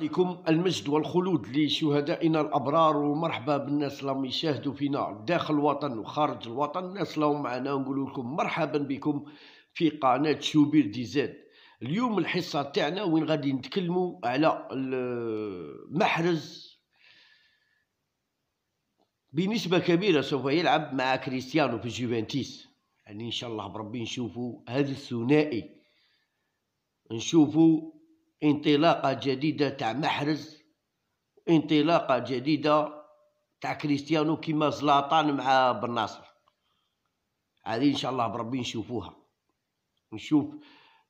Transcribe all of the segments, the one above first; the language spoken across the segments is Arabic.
عليكم المجد والخلود لشهدائنا الابرار ومرحبا بالناس اللي يشاهدوا فينا داخل الوطن وخارج الوطن الناس اللي معنا نقول لكم مرحبا بكم في قناه شوبير دي زاد اليوم الحصه تاعنا وين غادي نتكلموا على محرز بنسبه كبيره سوف يلعب مع كريستيانو في جوفنتيس يعني ان شاء الله بربي نشوفوا هذا الثنائي نشوفوا انطلاقه جديده تاع محرز انطلاقه جديده تاع كريستيانو كيما زلاطان مع بن ناصر هذه ان شاء الله بربي نشوفوها نشوف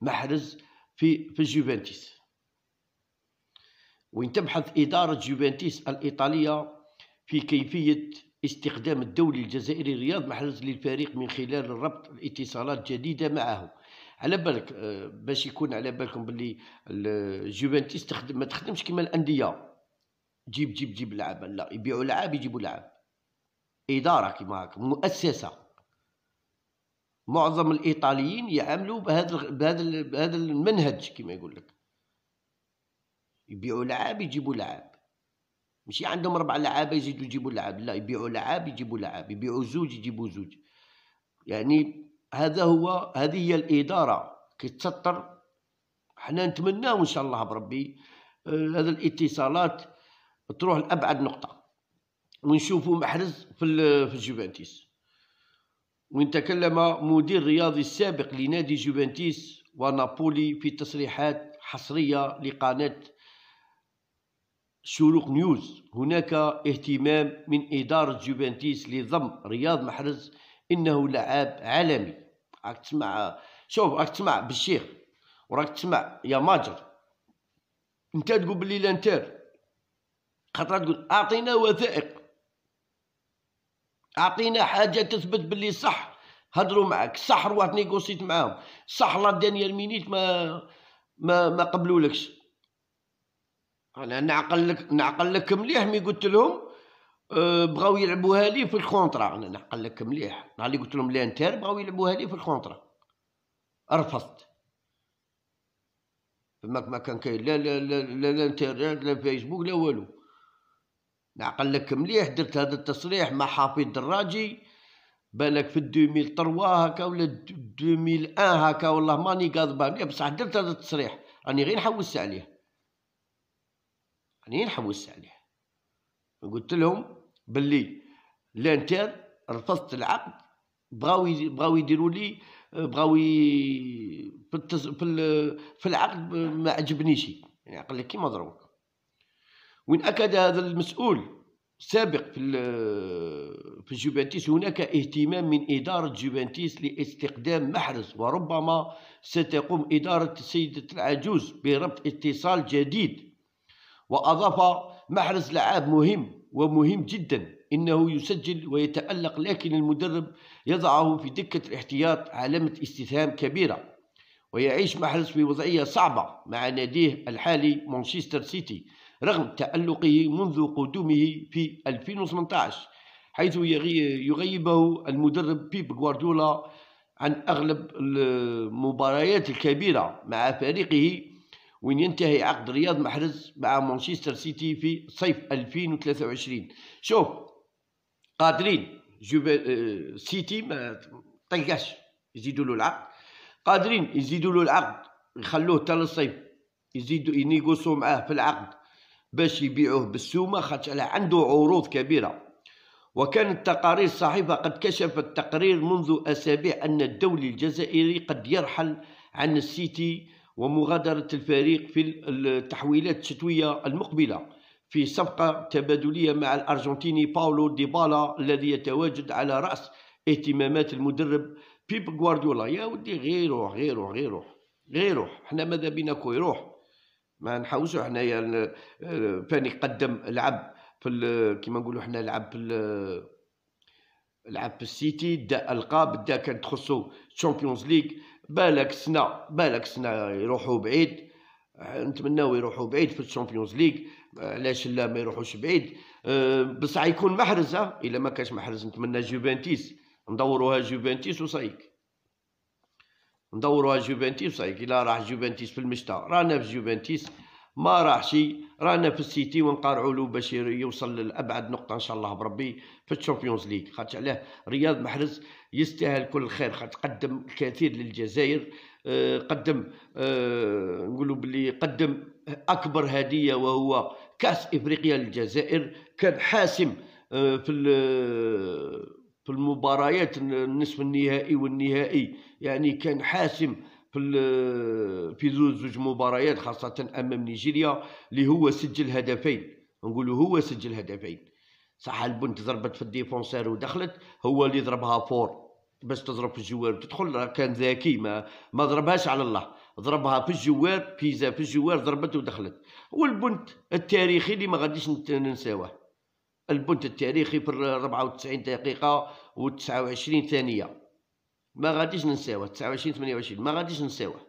محرز في في الجوفنتيس وين تبحث اداره جوفنتيس الايطاليه في كيفيه استخدام الدولي الجزائري رياض محرز للفريق من خلال ربط الاتصالات الجديده معه على بالك آه، باش يكون على بالكم باللي الجوفنتيس تخدم ما تخدمش كيما الانديه جيب جيب جيب لعابه لا يبيعوا لعاب يجيبوا لعاب اداره كيما هكا مؤسسه معظم الايطاليين يعملوا بهذا بهذا بهذا المنهج كيما يقول لك يبيعوا لعاب يجيبوا لعاب ماشي عندهم ربع لعابه يزيدوا يجيبوا لعاب لا يبيعوا لعاب يجيبوا لعاب يبيعوا زوج يجيبوا زوج يعني هذا هو هذه هي الاداره كتسطر حنا نتمناو ان شاء الله بربي آه، هذا الاتصالات تروح لابعد نقطه ونشوفوا محرز في الجوفنتيس وإن تكلم مدير رياضي السابق لنادي جوفنتيس ونابولي في تصريحات حصرية لقناة شروق نيوز هناك اهتمام من إدارة جوفنتيس لضم رياض محرز إنه لعاب عالمي راك تسمع شوف راك تسمع بالشيخ وراك تسمع يا ماجر انت تقول بلي لانتير خاطر تقول اعطينا وثائق اعطينا حاجه تثبت بلي صح هضروا معك صح روحت نيغوسيت معاهم صح لا دانيال مينيت ما ما ما قبلولكش انا نعقل لك نعقل لك مليح مي قلت لهم أه، بغاو يلعبوها لي في الكونترا انا نقل لك مليح نهار اللي قلت لهم لانتر بغاو يلعبوها لي في الكونترا رفضت فماك ما كان كاين لا لا لا لا الانترنت لا فيسبوك لا والو نعقل لك مليح درت هذا التصريح مع حفيظ دراجي بالك في 2003 هكا ولا 2001 هكا والله ماني كاذبان بصح درت هذا التصريح راني غير نحوس عليه راني غير نحوس عليه قلت لهم باللي لانتير رفضت العقد بغاو بغاو يديروا لي بغاو في العقد ما عجبنيش يعني قال لك كيما ضربك وين اكد هذا المسؤول سابق في في جوفنتيس هناك اهتمام من إدارة جوفنتيس لاستقدام محرز وربما ستقوم إدارة السيدة العجوز بربط اتصال جديد وأضاف محرز لعاب مهم ومهم جدا انه يسجل ويتالق لكن المدرب يضعه في دكه الاحتياط علامه استفهام كبيره ويعيش محرز في وضعيه صعبه مع ناديه الحالي مانشستر سيتي رغم تالقه منذ قدومه في 2018 حيث يغيبه المدرب بيب غوارديولا عن اغلب المباريات الكبيره مع فريقه وين ينتهي عقد رياض محرز مع مانشستر سيتي في صيف 2023 شوف قادرين جوب آه، سيتي ما طيقاش يزيدوا له العقد قادرين يزيدوا له العقد يخلوه حتى للصيف يزيدوا ينيغوسو معاه في العقد باش يبيعوه بالسومه خاطر عنده عروض كبيره وكانت تقارير الصحيفه قد كشفت تقرير منذ اسابيع ان الدولي الجزائري قد يرحل عن السيتي ومغادرة الفريق في التحويلات الشتوية المقبلة في صفقة تبادلية مع الأرجنتيني باولو ديبالا الذي يتواجد على رأس اهتمامات المدرب بيب غوارديولا يا ودي غير روح غير روح غير روح غير روح حنا ماذا بينا كو يروح ما نحوسو حنايا يعني فاني قدم لعب في كيما نقولوا حنا لعب في لعب في السيتي دا القاب دا كانت تخصو تشامبيونز ليغ بالك سنه بالك سنه يروحوا بعيد نتمناو يروحوا بعيد في الشامبيونز ليغ علاش لا ما يروحوش بعيد أه، بصح يكون محرز الا ما كانش محرز نتمنى جوفنتيس ندوروها جوفنتيس وصايك ندوروها جوفنتيس وصايك الا راح جوفنتيس في المشتا رانا في جوفنتيس ما راحش رانا في السيتي ونقارعوا له باش يوصل لابعد نقطه ان شاء الله بربي في الشامبيونز ليغ خاطر علاه رياض محرز يستاهل كل الخير خاطر قدم الكثير للجزائر آه، قدم آه، نقولوا باللي قدم اكبر هديه وهو كاس افريقيا للجزائر كان حاسم آه، في في المباريات النصف النهائي والنهائي يعني كان حاسم في في زوج زوج مباريات خاصه امام نيجيريا اللي هو سجل هدفين نقولوا هو سجل هدفين صح البنت ضربت في الديفونسير ودخلت هو اللي ضربها فور باش تضرب في الجوار وتدخل كان ذكي ما ما ضربهاش على الله ضربها في الجوار بيزا في الجوار ضربت ودخلت والبنت التاريخي اللي ما غاديش ننساوه البنت التاريخي في 94 دقيقه و29 ثانيه ما غاديش ننساوه 29 28 ما غاديش ننساوه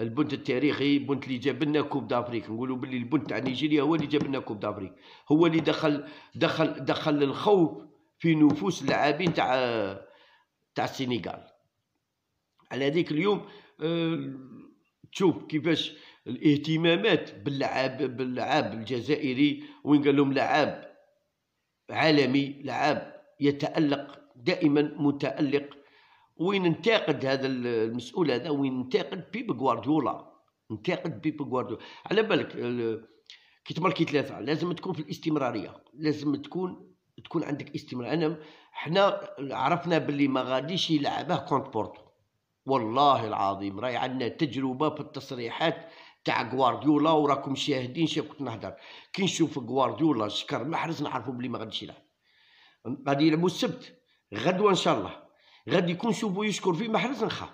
البنت التاريخي بنت اللي جاب لنا كوب دافريك نقولوا باللي البنت تاع نيجيريا هو اللي جاب لنا كوب دافريك هو اللي دخل دخل دخل الخوف في نفوس اللاعبين تاع تاع السنغال على هذيك اليوم أه تشوف كيفاش الاهتمامات باللعاب باللعاب الجزائري وين قال لهم لعاب عالمي لعاب يتألق دائما متألق وين انتقد هذا المسؤول هذا وين انتقد بيب غوارديولا انتقد بيب غوارديولا على بالك كي تماركي ثلاثه لازم تكون في الاستمراريه لازم تكون تكون عندك استمرار انا حنا عرفنا باللي ما غاديش يلعبه كونت بورتو والله العظيم راهي عندنا تجربه في التصريحات تاع غوارديولا وراكم شاهدين شي كنت نهضر كي نشوف غوارديولا شكر محرز نعرفوا بلي ما غاديش يلعب غادي يلعبوا السبت غدوه ان شاء الله غادي يكون شوفوا يشكر فيه ما حرس نخاف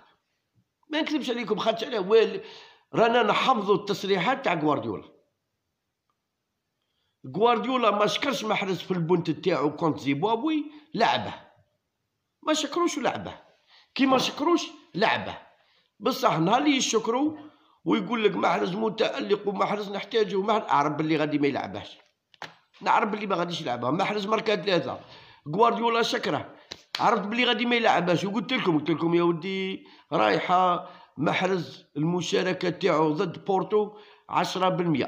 ما نكذبش عليكم خاطش على وال رانا نحفظوا التصريحات تاع غوارديولا غوارديولا ما شكرش محرز في البنت تاعو كونت زيمبابوي لعبه ما شكروش لعبه كي ما شكروش لعبه بصح نهار اللي يشكروا ويقول لك محرز متالق ومحرز نحتاجه ومحرز اعرف باللي غادي ما يلعبهاش نعرف باللي ما غاديش يلعبها محرز مركز ثلاثه غوارديولا شكره عرفت بلي غادي ما يلعبهاش وقلت لكم قلت لكم يا ودي رايحه محرز المشاركه تاعو ضد بورتو 10%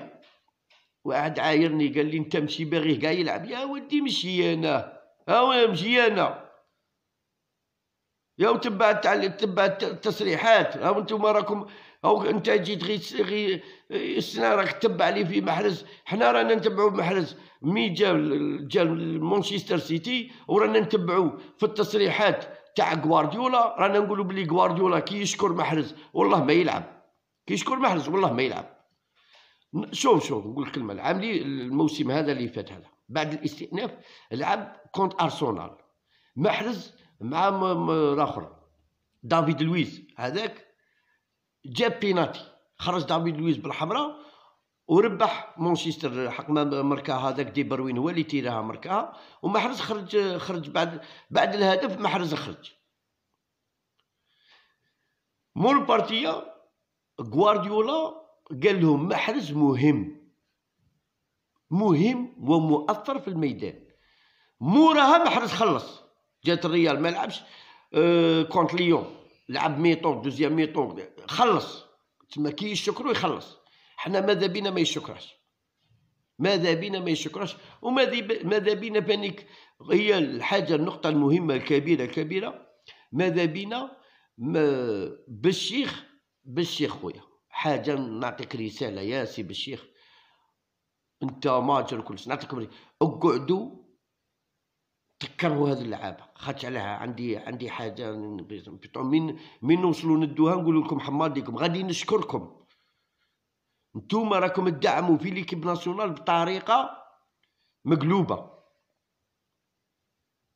واحد عايرني قال لي انت مشي باغيه كاع يلعب يا ودي مشي انا ها مشي انا يا تبع تبع التصريحات ها انتم راكم او انت جيت غير غي السنه راك تبع لي في محرز حنا رانا نتبعوا محرز مي جا جا مانشستر سيتي ورانا نتبعوا في التصريحات تاع غوارديولا رانا نقولوا بلي غوارديولا كي يشكر محرز والله ما يلعب كي يشكر محرز والله ما يلعب شوف شوف نقول لك كلمه العام لي الموسم هذا اللي فات هذا بعد الاستئناف لعب كونت ارسنال محرز مع الاخر دافيد لويز هذاك جاب بيناتي خرج دافيد لويز بالحمراء وربح مانشستر حق ما مركاها هذاك دي بروين هو اللي تيراها مركاها ومحرز خرج خرج بعد بعد الهدف محرز خرج مول بارتيا غوارديولا قال لهم محرز مهم مهم ومؤثر في الميدان موراها محرز خلص جات الريال ما لعبش أه كونت ليون لعب ميطون دوزيام ميطون خلص تما كي يشكرو يخلص حنا ماذا بينا ما يشكرش ماذا بينا ما يشكرش وماذا ماذا بينا بانك هي الحاجه النقطه المهمه الكبيره الكبيره ماذا بينا ما بالشيخ بالشيخ خويا حاجه نعطيك رساله يا سي بالشيخ انت ماجر كلش سنه نعطيك اقعدوا تكرهوا هذه اللعابه خاطش عليها عندي عندي حاجه من من نوصلوا ندوها نقول لكم حمار ديكم غادي نشكركم نتوما راكم تدعموا في ليكيب ناسيونال بطريقه مقلوبه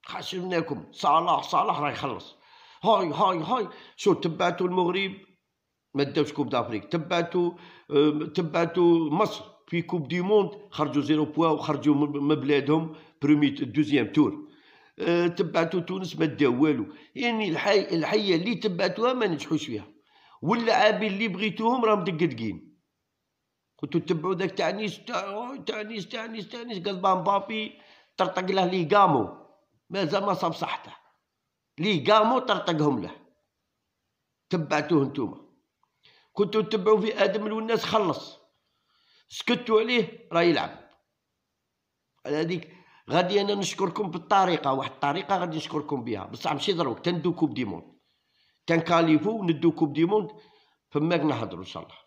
خاشمناكم صلاح صلاح راه يخلص هاي هاي هاي شو تبعتوا المغرب ما داوش كوب دافريك تبعتوا تبعتوا مصر في كوب دي موند خرجوا زيرو بوا وخرجوا من بلادهم برومي دوزيام تور آه، تبعتوا تونس ما داو والو يعني الحي الحيه اللي تبعتوها ما نجحوش فيها واللاعبين اللي بغيتوهم راهم دقدقين كنتو تبعوا ذاك تاع نيس تاع نيس تاع نيس تاع نيس قلبا مبابي طرطق له لي قامو مازال ما صاب صحته لي قامو طرطقهم له تبعتوه نتوما كنتو تبعوا في ادم والناس خلص سكتوا عليه راه يلعب على هذيك غادي انا نشكركم بالطريقه واحد الطريقه غادي نشكركم بها بصح ماشي دروك تندو كوب دي موند تنكاليفو ندو كوب دي موند فماك نهضروا ان شاء الله